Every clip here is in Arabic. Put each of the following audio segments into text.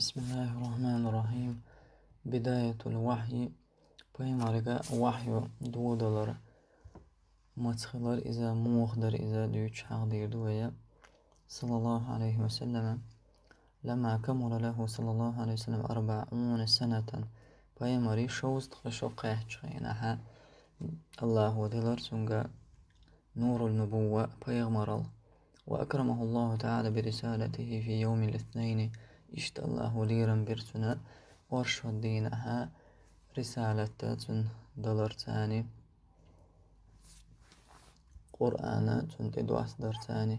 بسم الله الرحمن الرحيم بداية الوحي بين رجاء وحي دودلر متخلر إذا موخدر إذا ديوش حاضر دويا صلى الله عليه وسلم لما كمر له صلى الله عليه وسلم أربع أمون سنة بين ري شوز تخشقه تشغينها الله دلر سنجا نور النبوة بيغمرل وأكرمه الله تعالى برسالته في يوم الاثنين إشت الله ليرا برتنا وارشد دينها رسالة تن دلر تاني قرآن تن إدواس dar tani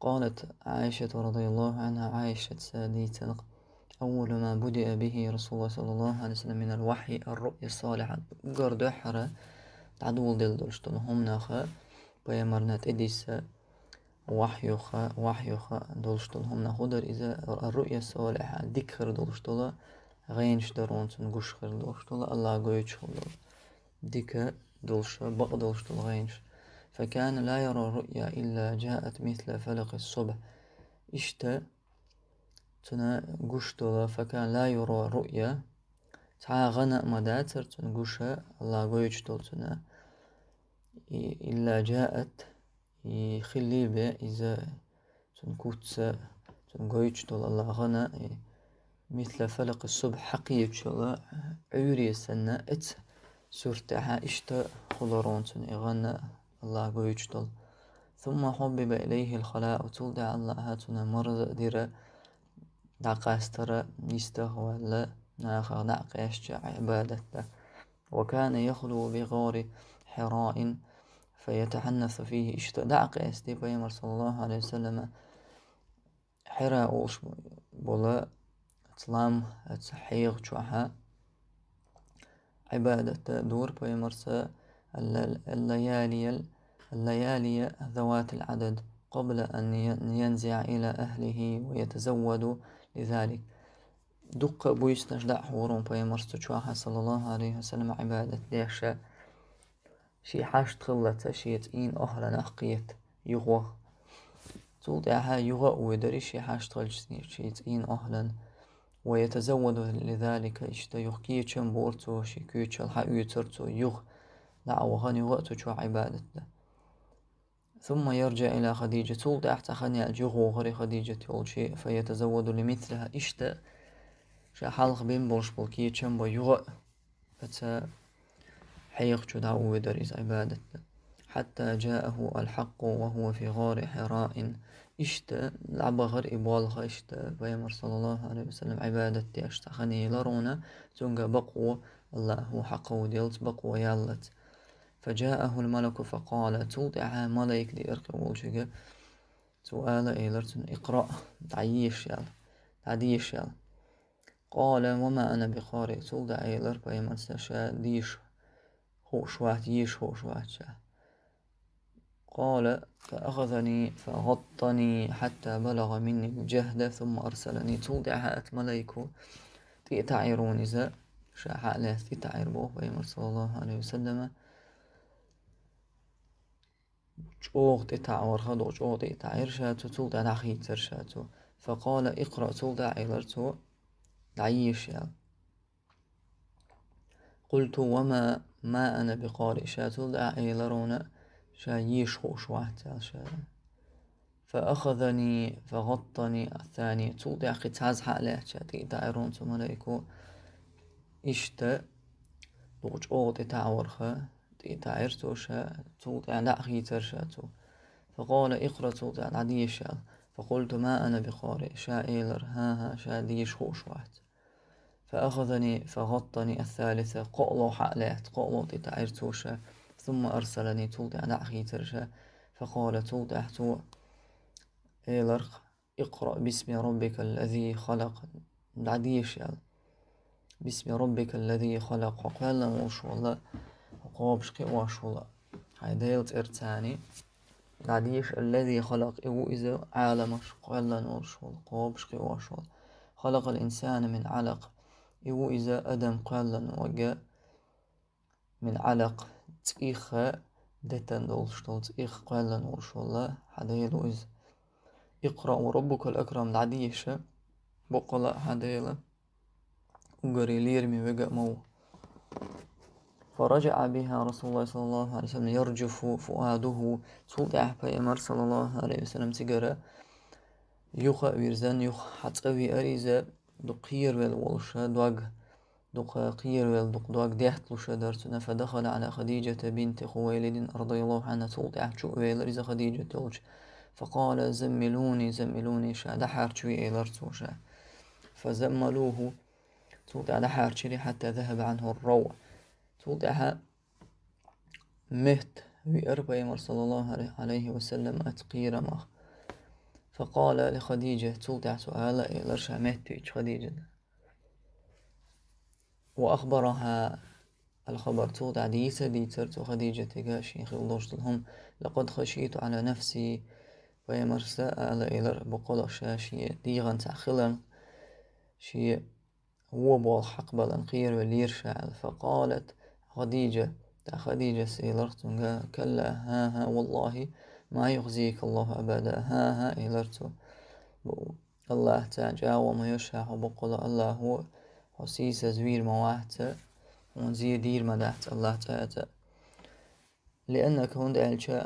قالت عائشة رضي الله عنها عائشة سادي تلق أول ما بدأ به رسول الله صلى الله عليه وسلم من الوحي الرؤيا الصالحة قرد حرة تعدول دل دلشتن هم ناخر بيامرنات إديسة وحيوخا وحيوخا دولشتل هم نهودر إذا الرؤية الصالحة ذكر دولشتل غينش درونتن غشخر دولشتل الله غويتش هودر ديكا دولش بق دولشتل غينش فكان لا يرى الرؤيا إلا جاءت مثل فلق الصبح إشتا تنا غشتل فكان لا يرى رؤيا تا غنا مداتر تن غشا الله غويتش دولتنا إلا جاءت يخلي بائزة تنكوتسا تنقويتش دول الله غنى مثل فلق الصبح حقية شغا عوري سنة ات سورتها اشتا خلرون تن إغنى الله قويتش دول ثم حبب إليه الخلاء وتلدع الله هاتنا مرض ديرا دعقاسترا يستهوى لا ناخر دعقاشت عبادته وكان يخلو بغور حراء فيتحنث فيه iştə دي بيمر صلى الله عليه وسلم حرا olş بولا اتلام اتسحيغ شوحا عبادة دور بيمر الليالي الليالي ذوات العدد قبل أن ينزع إلى أهله ويتزود لذلك دق بويستش دع حورون بيمر صلى الله عليه وسلم عبادة ديشا شي حاش تخلتها شيت إين أهلا نحقيت يغوى تولد أها يغوى ودري شي حاش تخلجتني شي تقين أهلا ويتزود لذلك إشتا يغكي چن بورتو شي كيو چلها يترتو يغ لا وغن يغوى شو عبادتنا ثم يرجع إلى خديجة تولد أحتخني الجغو غري خديجة يقول شي فيتزود لمثلها إشتا شحالق بين بورش بولكي چن بو يغ فتا حيغش دعوه درس عبادت حتى جاءه الحق وهو في غار حراء إشت غر إبوالغ إشت بيمر صلى الله عليه وسلم عبادتي أشتخني لرونا تنجا بقوة الله هو وديلت ديلت بقوة يالت فجاءه الملك فقال توضع ملك دي ووشك سؤال إيلرتن اقرأ تعيش يال تعديش يال قال وما أنا بقارئ توضع إيلر بيمر سشا ديش خوشواتيش خوشواتشا قال فأخذني فغطني حتى بلغ مني الجهد ثم أرسلني تودع هات ملايكو تيتعيرون إذا شاح لا تيتعير بوه صلى الله عليه وسلم جوغ تتعور خدو جوغ تتعير شاتو تودع نخيتر شاتو فقال اقرأ تودع عيرتو دعيش يعني قلت وما ما أنا بقارئ شاتل أعيلرون شايش خوش واحد فأخذني فغطني الثاني توضع قتاز حالة شاتي دائرون تملايكو إشتا دوج أوض تعورخا دي تعيرتوشا توضع شاتو فقال اقرأ توضع العديشة فقلت ما أنا بقارئ شائلر ها ها شاديش خوش واحد فأخذني فغطني الثالثة قؤلو حالات قؤلو تتعير توشة ثم أرسلني تولد على أخي ترشة فقال تولد أحتو إيلرق اقرأ باسم ربك الذي خلق دعديش يعني باسم ربك الذي خلق وقال وش والله وقابش قي وش والله هاي ديلت إرتاني دعديش الذي خلق إو إيه إذا عالمش قال وش والله قابش قي وش والله خلق الإنسان من علق إذا أدم قال noga من علق تيخا دتن oluştu تيخ قال oluşulla hadayla iz اقرأ وربك الأكرم العديشة بقلا hadayla وجري ليرمي vega مو فرجع بها رسول الله صلى الله عليه وسلم يرجف فؤاده صوت أحبا إمر صلى الله عليه وسلم تقرأ يخا ويرزان يخ حتأوي أريزا دقير والشادوغ دقاقير والدقدوغ ديحت لشدرتنا فدخل على خديجة بنت خويلد رضي الله عنها تلطعت شو إيلرز خديجة تلج فقال زملوني زملوني شا دحر شوي شو إيلرتوشا فزملوه تلطع دحر شري حتى ذهب عنه الروع تلطعها مهت ويأربع صلى الله عليه وسلم أتقير مخ فقال لخديجة تودع سؤال إيه، إلى مهتيج خديجة وأخبرها الخبر توقع ديسة ديترت خديجة تقاشي خلدوش لهم لقد خشيت على نفسي ويمرسا على إلر بقلشا شي ديغن تعخلا شي هو بول حق بلنقير وليرشع فقالت خديجة تا خديجة سيلرتنغا كلا ها ها والله ما يخزيك الله أبدا ها ها بو الله تعجا وما يشاء بقول الله هو حسيس زوير مواهت ونزي دير مدحت الله تعالى لأنك هند ألشا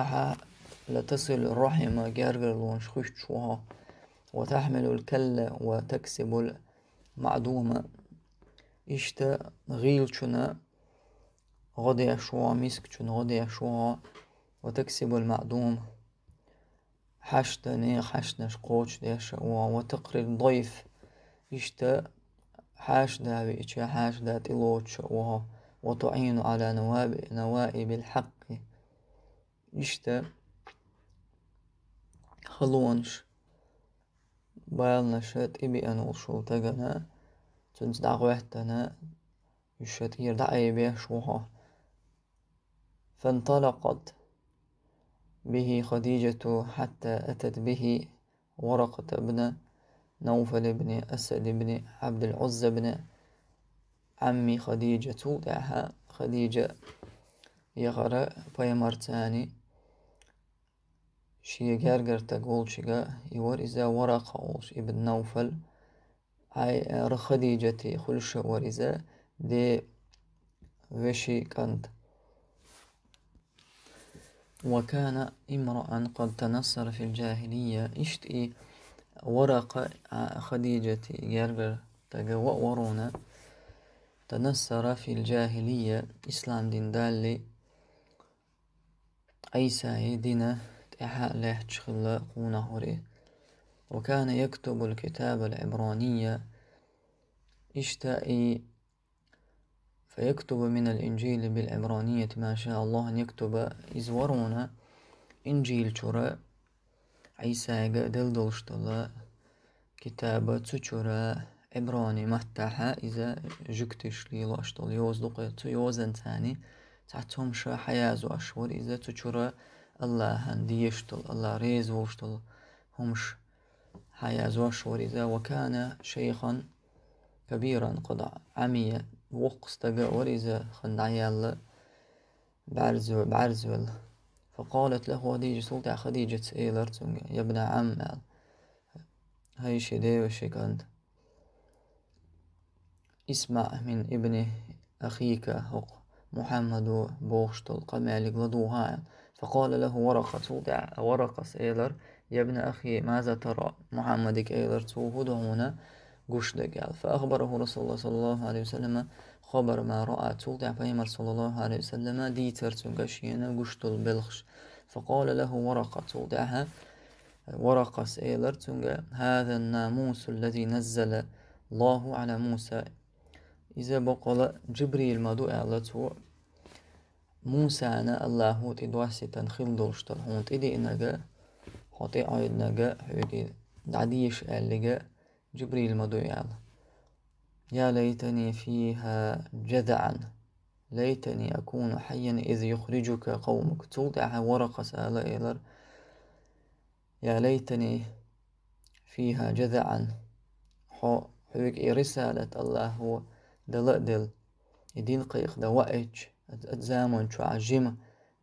أحا لتصل الرحم ونشخش شوها وتحمل الكل وتكسب المعدومة إشتا غيل شنا غدي شوها مسك شنا غدي شوها وتكسب المعدوم حشدة نيخ حشدة شقوش ديش وتقري الضيف يشتا حاشدة بإشا حاشدة تلوتش وتعين على نواب نوائب الحق يشتا خلونش بايلنا شات إبي أنا وشو تجنا تنس دعوتنا يشتير دعي بيش وها فانطلقت به خديجة حتى أتت به ورقة ابن نوفل بن أسد بن عبد العزة بن عمي خديجة دعها خديجة يغرى بيمرتاني شي جارجر تقول شقا يور إذا ورقة ابن نوفل أي رخديجة خلش ورزا دي وشي كانت وكان امرأ قد تنصر في الجاهلية اشتئي إيه؟ ورق خديجة جربر يربر ورونا تنصر في الجاهلية إسلام دين دالي عيسى دينه له تشخلا قونه وكان يكتب الكتاب العبرانية اشتئي إيه؟ فيكتب من الإنجيل بالعبرانية ما شاء الله أن يكتب إزورونا إنجيل شراء عيسى قدل دلشتلا كتابة تشراء عبراني محتاحة إذا جكتش لي لأشتل يوز دقية يوزن ثاني تحتهم شا حياز وأشور إذا تشراء الله ديشتل الله ريز وشتل همش حياز وأشور إذا وكان شيخا كبيرا قد عمي وقصتك ورز خندعيال بعرزو بعرزول فقالت له خديجة سلطع خديجة تونج يا ابن عم هاي شدي وشك أنت اسمع من ابن أخيك حق محمد بوغشتل قمالك لدوها فقال له ورقة سلطع ورقة سيلر يا ابن أخي ماذا ترى محمدك إيلر هنا گوش دەگال فأخبره رسول الله صلى الله عليه وسلم خبر ما رأى تول پیغمبر صلى الله عليه وسلم دیتر چونگە شیێنە گوشتل بلخش فقال له ورقة تولداها ورقة سئلر تونگە هذا الناموس الذي نزل الله على موسى إذا بقول جبريل مدو أعلتو موسى أنا الله تدواسي تنخيل دولشتر هون تدي إنك خطي عيد نجا هيدي دعديش قال جبريل مضيعل يا ليتني فيها جذعا ليتني أكون حيا إذ يخرجك قومك توضع ورقة سأل إيلر يا ليتني فيها جذعا حو حوك إي رسالة الله هو دلقدل يدين قيق دوائج أتزامن شو عجمة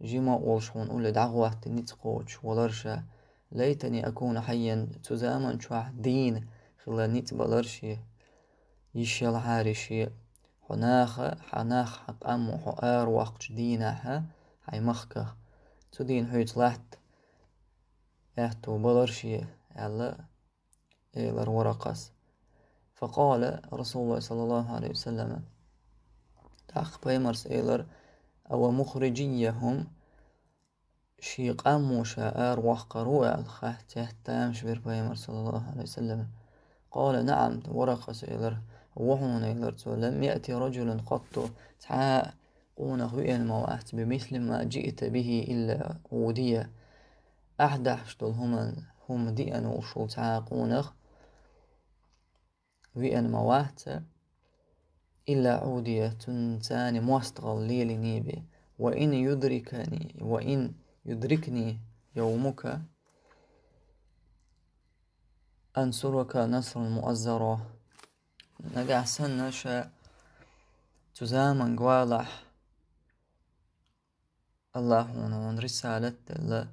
جمع ولشون أول دعوة تنتقوش ولرشا ليتني أكون حيا تزامن شو دين Хиланит баларши. Ишел хариши. Хонаха ханах хакаму хуар вахчдинаха хаймахках. Судин хуйт лахт. Эхту баларши. Алла. إيلر الورقس فقال رسول الله صلى الله عليه وسلم تاخ بيمرس إيلر أو مخرجيهم شيق أمو شاء أرواح قروع الخه تحتام شبير بيمر صلى الله عليه وسلم قال نعم ورق سيلر وحونيلر لم يأتي رجل قط تحقونه المواعث بمثل ما جئت به إلا ودية أحد أحشتل هم هم دي أن وشو تحقونه وين مواعث إلا عودية تنتاني مواستغل ليلي نيبي وإن يدركني وإن يدركني يومك أنصرك نصرا مؤزرا Naga hasan nasha zusammen gwalach. اللهم من رسالة الله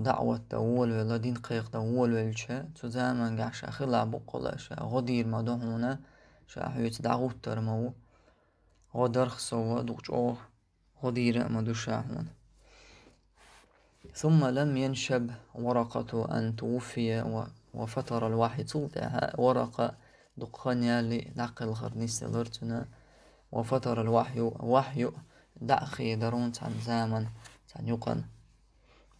دعوة دول ولا دين قيق دول والشا تزامن قاعش أخي لعبو قولا شا غدير ما دهونا شا حيوت دعوة ترمو غدر خصوة دوش أوه غدير ما دوشا هون ثم لم ينشب ورقة أن توفي وفتر الواحد ورقة دقانيا لنقل غرنيس لرتنا وفتر الوحي وحي دعخي درون تان زامن تان يقن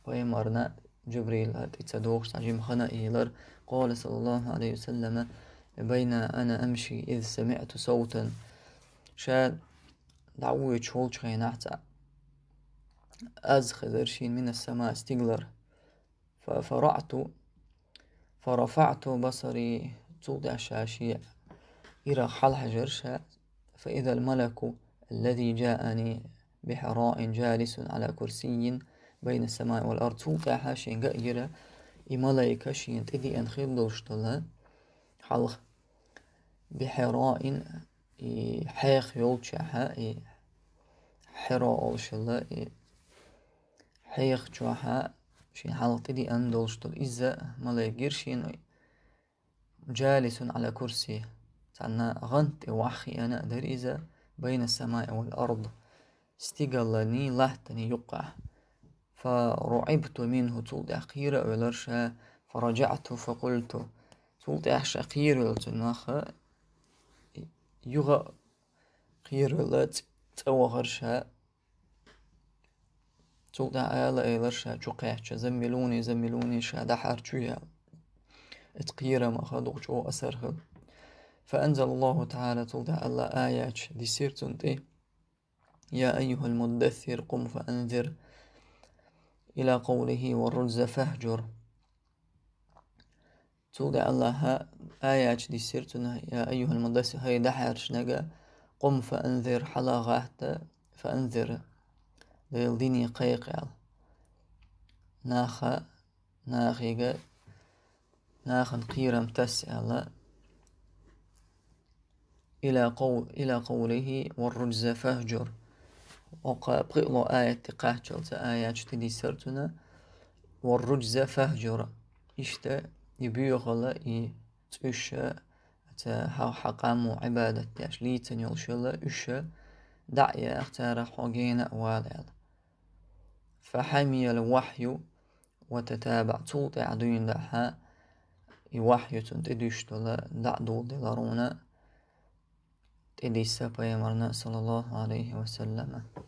ويمرنا جبريل هاد تان جيم خنا إيلر قال صلى الله عليه وسلم بين أنا أمشي إذ سمعت صوتا شاد دعوي تشولش غيناحتا از خزرشين من السماء ستيغلر ففرعت فرفعت بصري توضع شاشيع إلى حل جرشا فإذا الملك الذي جاءني بحراء جالس على كرسي بين السماء والأرض توضع حاشي قائرة إملايك شين تدي أنخلوش طلا حل بحراء حيخ يولشا حراء أولشلا ҳайяхчуаҳа شين تدي أن دولشتر إزا ملايقير شين جالس على كرسي تعنا غنت وحي أنا أدر إزا بين السماء والأرض استقلني لحتني يقع فرعبت منه طول أخيرا ولرشا فرجعت فقلت طول أحش أخيرا لتناخ يغا خير قيرا لتوغرشا Цук да شا زميلوني чукэхча заммилуни заммилуни шада харчуя. ما махадугч о асархыл. فأنزل الله تعالى تلدع الله آيات دي سيرتون تي يا أيها المدثر قم فأنذر إلى قوله والرجز فاهجر تودع الله آيات دي سيرتون يا أيها المدثر هاي دحر شنقا قم فأنذر حلا غاحتا فأنذر قيق linii ناخا naxa naxiga naxan qiram tas'ala إلى قول إلى قوله والرجز فهجر وقا بقلو آية, آية جلت آية تدي سرتنا والرجز فهجر إشتا يبيغلا إي تشا تا هاو حقام عبادة تاش ليتن يلشلا إشا دعيا اختار حقين والال فحمي الوحي وتتابع توت عدوين دحا يوحي تدش دل دعدو دلارونا تدش سبا صلى الله عليه وسلم